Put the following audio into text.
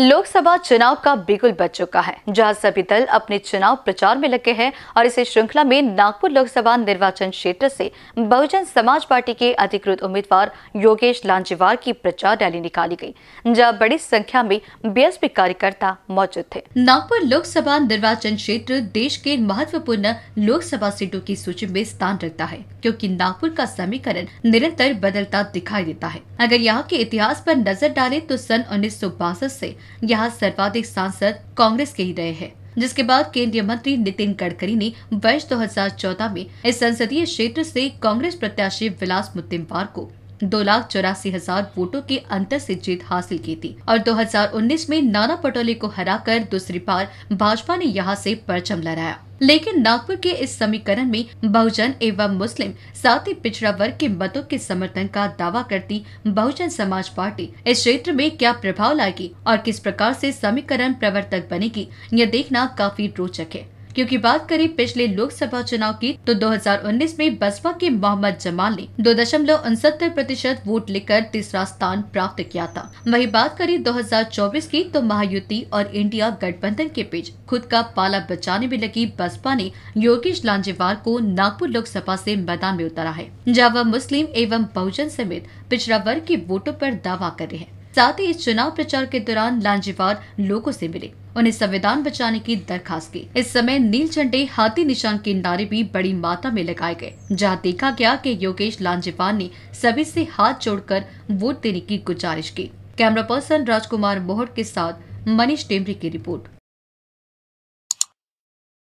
लोकसभा चुनाव का बिगुल बच चुका है जहां सभी दल अपने चुनाव प्रचार में लगे हैं और इसी श्रृंखला में नागपुर लोकसभा निर्वाचन क्षेत्र से बहुजन समाज पार्टी के अधिकृत उम्मीदवार योगेश लांजीवार की प्रचार रैली निकाली गई जहां बड़ी संख्या में बीएसपी कार्यकर्ता मौजूद थे नागपुर लोकसभा निर्वाचन क्षेत्र देश के महत्वपूर्ण लोकसभा सीटों की सूची में स्थान रखता है क्यूँकी नागपुर का समीकरण निरंतर बदलता दिखाई देता है अगर यहाँ के इतिहास आरोप नजर डाले तो सन उन्नीस सौ यहाँ सर्वाधिक सांसद कांग्रेस के ही रहे हैं जिसके बाद केंद्रीय मंत्री नितिन गडकरी ने वर्ष 2014 में इस संसदीय क्षेत्र से कांग्रेस प्रत्याशी विलास मुतिमवार को दो लाख चौरासी हजार वोटों के अंतर से जीत हासिल की थी और 2019 में नाना पटोले को हराकर दूसरी बार भाजपा ने यहां से परचम लहराया लेकिन नागपुर के इस समीकरण में बहुजन एवं मुस्लिम साथ ही पिछड़ा वर्ग के मतों के समर्थन का दावा करती बहुजन समाज पार्टी इस क्षेत्र में क्या प्रभाव लाएगी और किस प्रकार से समीकरण प्रवर्तक बनेगी यह देखना काफी रोचक है क्योंकि बात करें पिछले लोकसभा चुनाव की तो 2019 में बसपा के मोहम्मद जमाल ने दो दशमलव उनसत्तर प्रतिशत वोट लेकर तीसरा स्थान प्राप्त किया था वही बात करें 2024 की तो महायुति और इंडिया गठबंधन के बीच खुद का पाला बचाने में लगी बसपा ने योगेश लांजेवार को नागपुर लोकसभा ऐसी मैदान में उतारा है जहाँ वह मुस्लिम एवं बहुजन समेत पिछड़ा वर्ग के वोटों आरोप दावा कर रहे हैं साथ ही इस चुनाव प्रचार के दौरान लांजेवार लोगों से मिले उन्हें संविधान बचाने की दरखास्त की इस समय नील झंडे हाथी निशान के नारे भी बड़ी मात्रा में लगाए गए जहाँ देखा गया की योगेश लांजेवान ने सभी से हाथ जोड़कर वोट देने की गुजारिश की कैमरा पर्सन राजकुमार मोहट के साथ मनीष टेमरी की रिपोर्ट